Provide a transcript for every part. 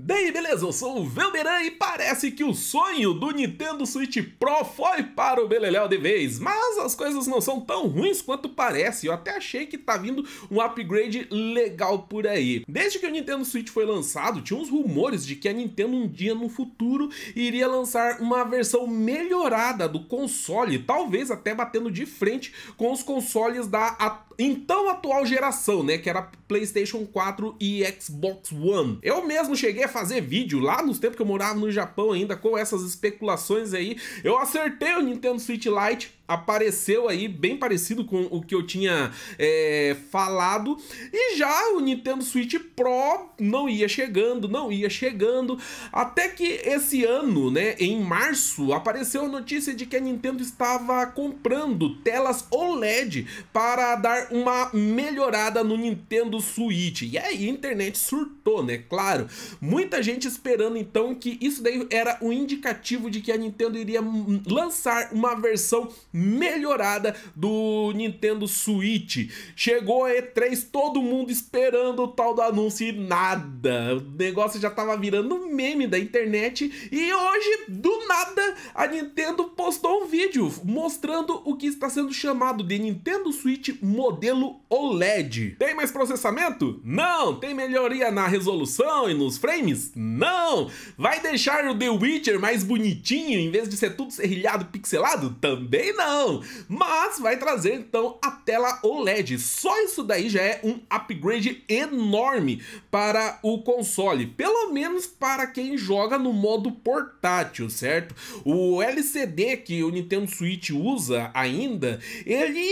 Bem, beleza, eu sou o Velberan e parece que o sonho do Nintendo Switch Pro foi para o Beleléu de vez, mas as coisas não são tão ruins quanto parece, eu até achei que tá vindo um upgrade legal por aí. Desde que o Nintendo Switch foi lançado, tinha uns rumores de que a Nintendo um dia no futuro iria lançar uma versão melhorada do console, talvez até batendo de frente com os consoles da atual então atual geração, né? Que era PlayStation 4 e Xbox One. Eu mesmo cheguei a fazer vídeo lá nos tempos que eu morava no Japão ainda com essas especulações aí. Eu acertei o Nintendo Switch Lite apareceu aí, bem parecido com o que eu tinha é, falado. E já o Nintendo Switch Pro não ia chegando, não ia chegando, até que esse ano, né, em março, apareceu a notícia de que a Nintendo estava comprando telas OLED para dar uma melhorada no Nintendo Switch. E aí a internet surtou, né? Claro, muita gente esperando então que isso daí era o um indicativo de que a Nintendo iria lançar uma versão melhorada do Nintendo Switch. Chegou a E3, todo mundo esperando o tal do anúncio e nada. O negócio já tava virando meme da internet e hoje, do nada, a Nintendo postou um vídeo mostrando o que está sendo chamado de Nintendo Switch modelo OLED. Tem mais processamento? Não! Tem melhoria na resolução e nos frames? Não! Vai deixar o The Witcher mais bonitinho em vez de ser tudo serrilhado pixelado? Também não! não, mas vai trazer então a tela OLED. Só isso daí já é um upgrade enorme para o console, pelo menos para quem joga no modo portátil, certo? O LCD que o Nintendo Switch usa ainda, ele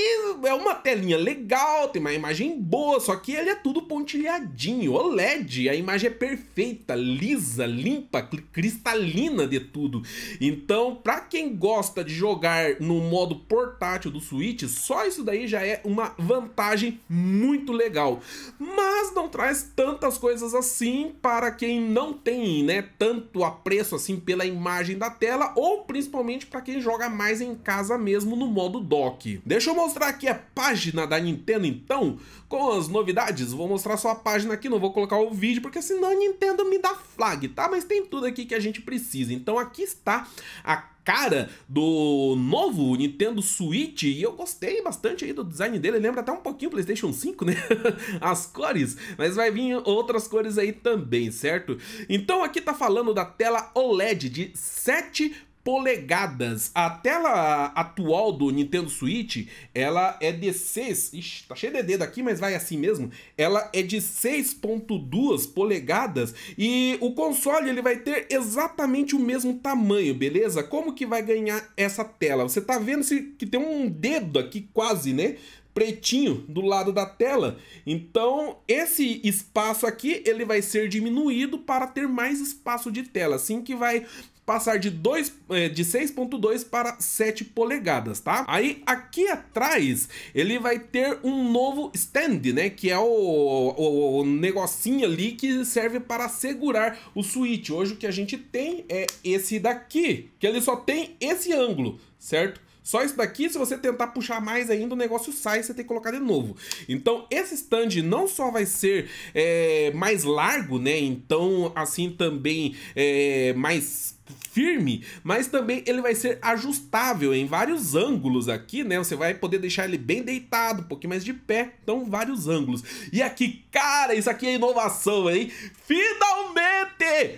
é uma telinha legal, tem uma imagem boa, só que ele é tudo pontilhadinho. OLED, a imagem é perfeita, lisa, limpa, cristalina de tudo. Então, para quem gosta de jogar no modo modo portátil do Switch, só isso daí já é uma vantagem muito legal. Mas não traz tantas coisas assim para quem não tem, né, tanto apreço assim pela imagem da tela ou principalmente para quem joga mais em casa mesmo no modo dock. Deixa eu mostrar aqui a página da Nintendo então, com as novidades. Vou mostrar só a página aqui, não vou colocar o vídeo porque senão a Nintendo me dá flag, tá? Mas tem tudo aqui que a gente precisa. Então aqui está a cara do novo Nintendo Switch e eu gostei bastante aí do design dele, lembra até um pouquinho o PlayStation 5, né? As cores, mas vai vir outras cores aí também, certo? Então aqui tá falando da tela OLED de 7 polegadas. A tela atual do Nintendo Switch, ela é de 6... Ixi, tá cheio de dedo aqui, mas vai assim mesmo. Ela é de 6.2 polegadas e o console ele vai ter exatamente o mesmo tamanho, beleza? Como que vai ganhar essa tela? Você tá vendo que tem um dedo aqui quase, né? pretinho do lado da tela. Então, esse espaço aqui, ele vai ser diminuído para ter mais espaço de tela, assim que vai passar de, 2, eh, de 6.2 para 7 polegadas, tá? Aí aqui atrás ele vai ter um novo stand, né? Que é o, o, o negocinho ali que serve para segurar o switch. Hoje o que a gente tem é esse daqui, que ele só tem esse ângulo, certo? Só isso daqui, se você tentar puxar mais ainda, o negócio sai, você tem que colocar de novo. Então, esse stand não só vai ser é, mais largo, né? Então, assim, também é, mais firme, mas também ele vai ser ajustável em vários ângulos aqui, né? Você vai poder deixar ele bem deitado, um pouquinho mais de pé, então vários ângulos. E aqui, cara, isso aqui é inovação, hein? Finalmente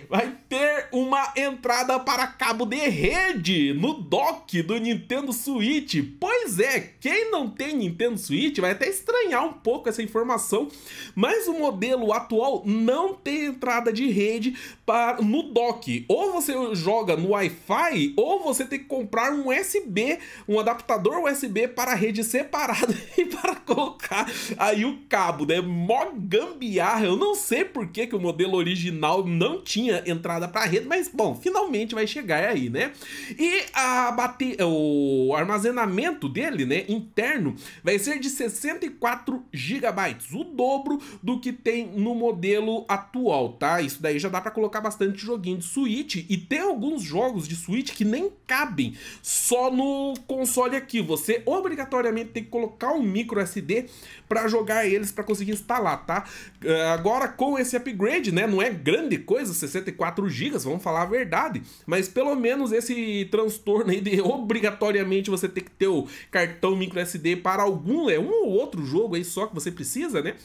vai ter uma entrada para cabo de rede no dock do Nintendo Switch. Pois é, quem não tem Nintendo Switch vai até estranhar um pouco essa informação, mas o modelo atual não tem entrada de rede para no dock. Ou você joga no Wi-Fi, ou você tem que comprar um USB, um adaptador USB para rede separada e para colocar aí o cabo, né? Mó gambiarra. Eu não sei por que, que o modelo original não tinha entrada para rede, mas bom, finalmente vai chegar é aí, né? E a bate... o armazenamento dele, né, interno, vai ser de 64 GB, o dobro do que tem no modelo atual, tá? Isso daí já dá para colocar bastante joguinho de Switch e ter alguns jogos de Switch que nem cabem só no console aqui. Você obrigatoriamente tem que colocar um micro SD para jogar eles para conseguir instalar, tá? É, agora com esse upgrade, né, não é grande coisa, 64 GB, vamos falar a verdade, mas pelo menos esse transtorno aí de obrigatoriamente você ter que ter o cartão micro SD para algum, é um ou outro jogo aí só que você precisa, né?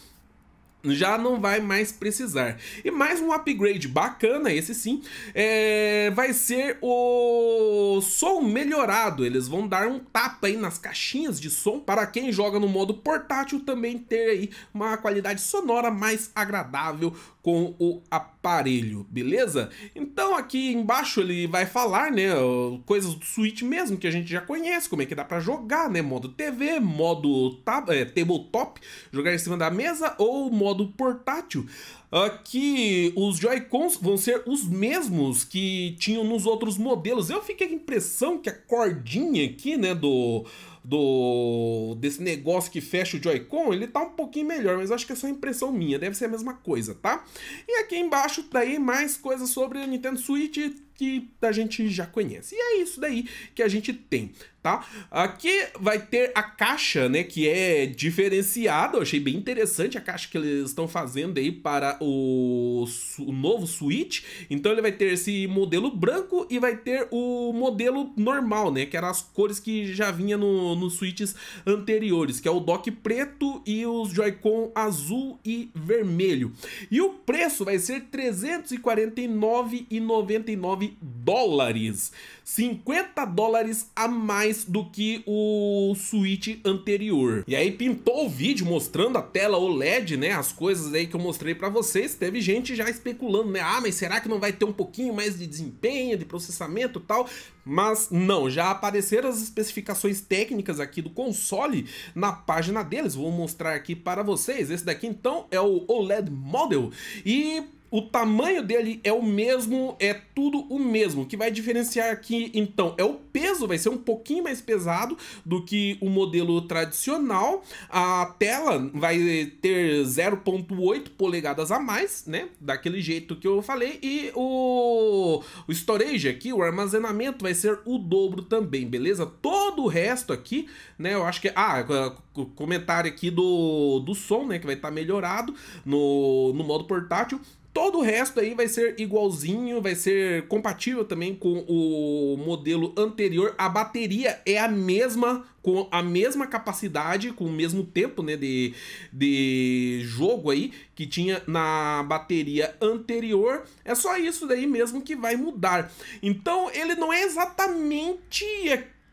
já não vai mais precisar. E mais um upgrade bacana, esse sim, é, vai ser o som melhorado. Eles vão dar um tapa aí nas caixinhas de som para quem joga no modo portátil também ter aí uma qualidade sonora mais agradável com o aparelho, beleza? Então aqui embaixo ele vai falar, né, coisas do Switch mesmo que a gente já conhece, como é que dá para jogar, né, modo TV, modo tab é, tabletop, jogar em cima da mesa ou modo portátil. Aqui os Joy-Cons vão ser os mesmos que tinham nos outros modelos. Eu fiquei com a impressão que a cordinha aqui, né, do do desse negócio que fecha o Joy-Con, ele tá um pouquinho melhor, mas acho que é só impressão minha, deve ser a mesma coisa, tá? E aqui embaixo daí tá mais coisas sobre a Nintendo Switch que a gente já conhece. E é isso daí que a gente tem tá? Aqui vai ter a caixa, né, que é diferenciada, achei bem interessante a caixa que eles estão fazendo aí para o, o, novo Switch, então ele vai ter esse modelo branco e vai ter o modelo normal, né, que eram as cores que já vinha no, nos Switches anteriores, que é o dock preto e os Joy-Con azul e vermelho. E o preço vai ser 349,99 dólares. 50 dólares a mais do que o Switch anterior. E aí pintou o vídeo mostrando a tela OLED, né, as coisas aí que eu mostrei para vocês, teve gente já especulando, né, ah, mas será que não vai ter um pouquinho mais de desempenho, de processamento e tal? Mas não, já apareceram as especificações técnicas aqui do console na página deles, vou mostrar aqui para vocês. Esse daqui então é o OLED Model e o tamanho dele é o mesmo, é tudo o mesmo. O que vai diferenciar aqui, então, é o peso, vai ser um pouquinho mais pesado do que o modelo tradicional. A tela vai ter 0.8 polegadas a mais, né? Daquele jeito que eu falei. E o, o storage aqui, o armazenamento, vai ser o dobro também, beleza? Todo o resto aqui, né? Eu acho que... Ah, comentário aqui do, do som, né? Que vai estar tá melhorado no, no modo portátil. Todo o resto aí vai ser igualzinho, vai ser compatível também com o modelo anterior. A bateria é a mesma, com a mesma capacidade, com o mesmo tempo né, de, de jogo aí que tinha na bateria anterior. É só isso daí mesmo que vai mudar. Então ele não é exatamente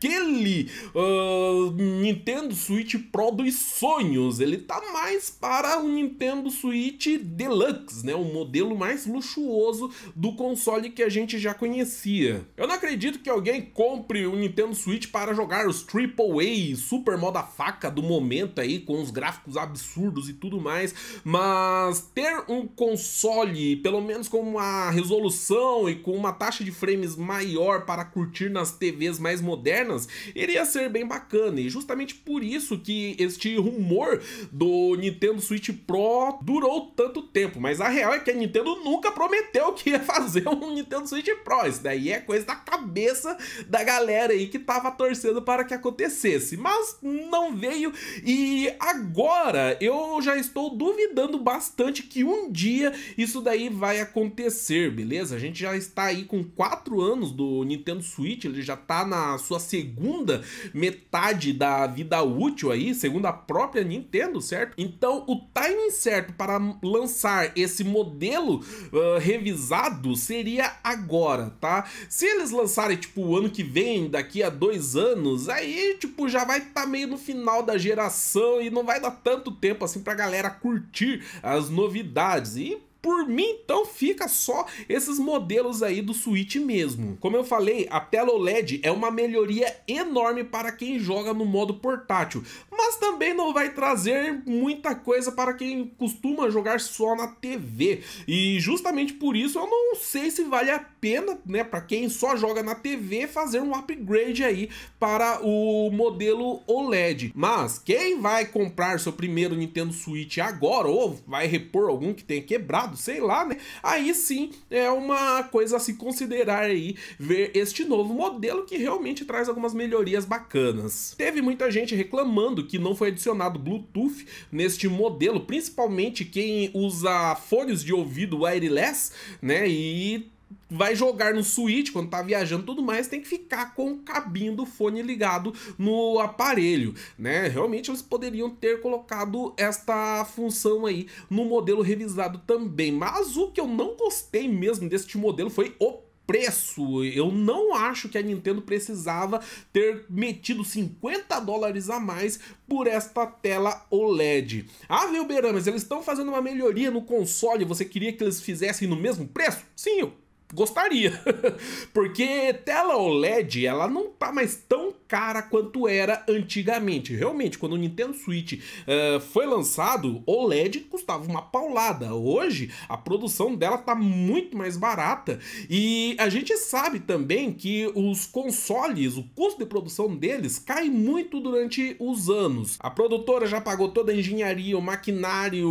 aquele uh, Nintendo Switch Pro dos sonhos. Ele tá mais para o Nintendo Switch Deluxe, né? O modelo mais luxuoso do console que a gente já conhecia. Eu não acredito que alguém compre o um Nintendo Switch para jogar os AAA, super moda faca do momento aí, com os gráficos absurdos e tudo mais, mas ter um console, pelo menos com uma resolução e com uma taxa de frames maior para curtir nas TVs mais modernas, cenas, iria ser bem bacana. E justamente por isso que este rumor do Nintendo Switch Pro durou tanto tempo. Mas a real é que a Nintendo nunca prometeu que ia fazer um Nintendo Switch Pro. Isso daí é coisa da cabeça da galera aí que tava torcendo para que acontecesse. Mas não veio e agora eu já estou duvidando bastante que um dia isso daí vai acontecer, beleza? A gente já está aí com 4 anos do Nintendo Switch, ele já tá na sua segunda segunda metade da vida útil aí, segundo a própria Nintendo, certo? Então, o timing certo para lançar esse modelo uh, revisado seria agora, tá? Se eles lançarem, tipo, o ano que vem, daqui a dois anos, aí, tipo, já vai estar tá meio no final da geração e não vai dar tanto tempo, assim, pra galera curtir as novidades. E por mim, então fica só esses modelos aí do Switch mesmo. Como eu falei, a tela OLED é uma melhoria enorme para quem joga no modo portátil, mas também não vai trazer muita coisa para quem costuma jogar só na TV. E justamente por isso eu não sei se vale a pena, né, para quem só joga na TV fazer um upgrade aí para o modelo OLED. Mas quem vai comprar seu primeiro Nintendo Switch agora ou vai repor algum que tenha quebrado sei lá, né? Aí sim é uma coisa a se considerar aí, ver este novo modelo que realmente traz algumas melhorias bacanas. Teve muita gente reclamando que não foi adicionado Bluetooth neste modelo, principalmente quem usa fones de ouvido wireless, né? E vai jogar no Switch, quando tá viajando e tudo mais, tem que ficar com o cabinho do fone ligado no aparelho, né? Realmente eles poderiam ter colocado esta função aí no modelo revisado também, mas o que eu não gostei mesmo deste modelo foi o preço. Eu não acho que a Nintendo precisava ter metido 50 dólares a mais por esta tela OLED. Ah, mas eles estão fazendo uma melhoria no console, você queria que eles fizessem no mesmo preço? Sim, eu gostaria. Porque tela OLED, ela não tá mais tão cara quanto era antigamente. Realmente, quando o Nintendo Switch uh, foi lançado, o LED custava uma paulada. Hoje, a produção dela tá muito mais barata e a gente sabe também que os consoles, o custo de produção deles cai muito durante os anos. A produtora já pagou toda a engenharia, o maquinário,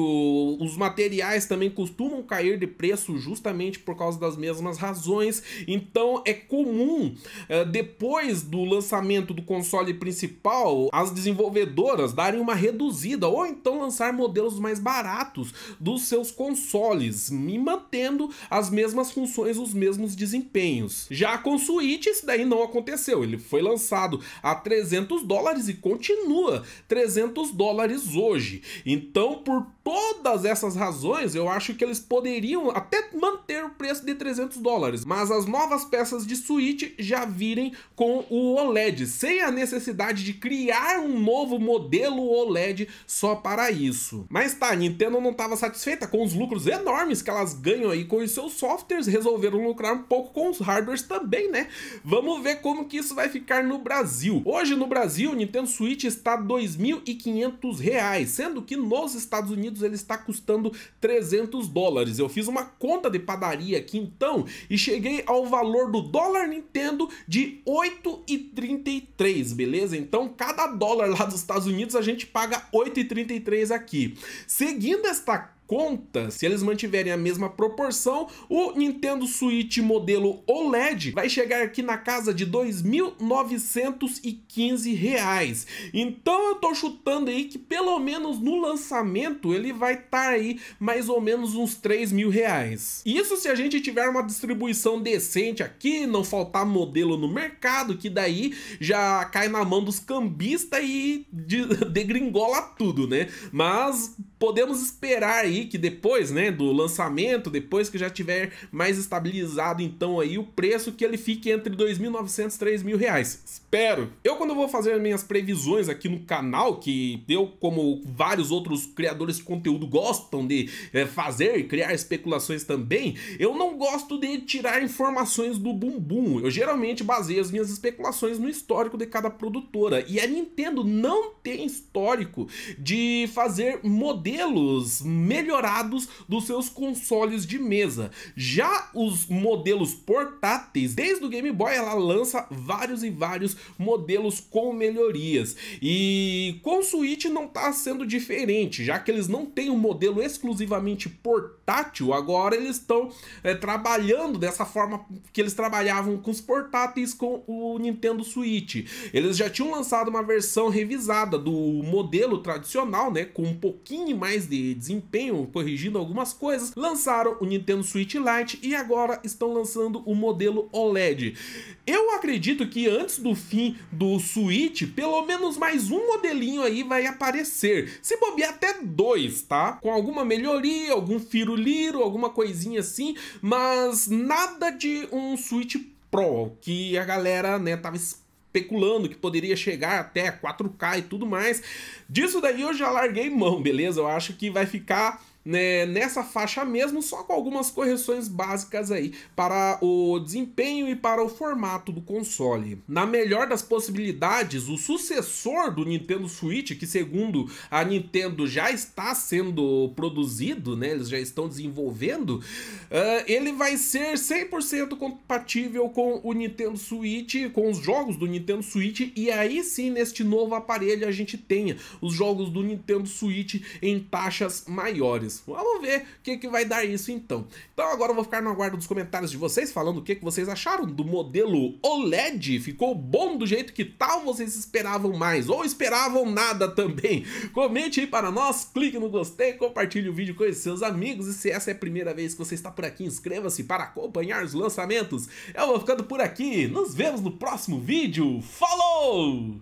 os materiais também costumam cair de preço justamente por causa das mesmas razões. Então é comum, eh, depois do lançamento lançamento do console principal, as desenvolvedoras darem uma reduzida ou então lançar modelos mais baratos dos seus consoles, me mantendo as mesmas funções, os mesmos desempenhos. Já com o Switch isso daí não aconteceu, ele foi lançado a 300 dólares e continua 300 dólares hoje. Então, por todas essas razões, eu acho que eles poderiam até manter o preço de 300 dólares, mas as novas peças de Switch já virem com o OLED, sem a necessidade de criar um novo modelo OLED só para isso. Mas tá, a Nintendo não estava satisfeita com os lucros enormes que elas ganham aí com os seus softwares, resolveram lucrar um pouco com os hardwares também, né? Vamos ver como que isso vai ficar no Brasil. Hoje no Brasil, o Nintendo Switch está R$ 2.500, sendo que nos Estados Unidos Unidos ele está custando 300 dólares. Eu fiz uma conta de padaria aqui então e cheguei ao valor do dólar Nintendo de 8,33, beleza? Então cada dólar lá dos Estados Unidos a gente paga 8,33 aqui. Seguindo esta conta, se eles mantiverem a mesma proporção, o Nintendo Switch modelo OLED vai chegar aqui na casa de R$ 2.915. Então eu tô chutando aí que pelo menos no lançamento ele vai estar tá aí mais ou menos uns R$ mil reais. Isso se a gente tiver uma distribuição decente aqui, não faltar modelo no mercado, que daí já cai na mão dos cambistas e degringola tudo, né? Mas podemos esperar aí que depois, né, do lançamento, depois que já tiver mais estabilizado então aí o preço, que ele fique entre 2.900 e 3.000 reais. Espero! Eu quando vou fazer minhas previsões aqui no canal, que eu, como vários outros criadores de conteúdo gostam de é, fazer e criar especulações também, eu não gosto de tirar informações do bumbum. Eu geralmente baseio as minhas especulações no histórico de cada produtora. E a Nintendo não tem histórico de fazer modelos modelos melhorados dos seus consoles de mesa. Já os modelos portáteis, desde o Game Boy, ela lança vários e vários modelos com melhorias. E com o Switch não está sendo diferente, já que eles não têm um modelo exclusivamente portátil, agora eles estão é, eh, trabalhando dessa forma que eles trabalhavam com os portáteis com o Nintendo Switch. Eles já tinham lançado uma versão revisada do modelo tradicional, né, com um pouquinho mais de desempenho, corrigindo algumas coisas, lançaram o Nintendo Switch Lite e agora estão lançando o modelo OLED. Eu acredito que antes do fim do Switch, pelo menos mais um modelinho aí vai aparecer. Se bobear até dois, tá? Com alguma melhoria, algum firuliro, alguma coisinha assim, mas nada de um Switch Pro, que a galera, né, tava esperando especulando que poderia chegar até 4K e tudo mais. Disso daí eu já larguei mão, beleza? Eu acho que vai ficar né, nessa faixa mesmo, só com algumas correções básicas aí para o desempenho e para o formato do console. Na melhor das possibilidades, o sucessor do Nintendo Switch, que segundo a Nintendo já está sendo produzido, né, eles já estão desenvolvendo, uh, ele vai ser 100% compatível com o Nintendo Switch, com os jogos do Nintendo Switch, e aí sim, neste novo aparelho, a gente tenha os jogos do Nintendo Switch em taxas maiores. Vamos ver o que, que vai dar isso então. Então agora eu vou ficar no aguardo dos comentários de vocês, falando o que, que vocês acharam do modelo OLED. Ficou bom do jeito que tal vocês esperavam mais? Ou esperavam nada também? Comente aí para nós, clique no gostei, compartilhe o vídeo com seus amigos. E se essa é a primeira vez que você está por aqui, inscreva-se para acompanhar os lançamentos. Eu vou ficando por aqui. Nos vemos no próximo vídeo. Falou!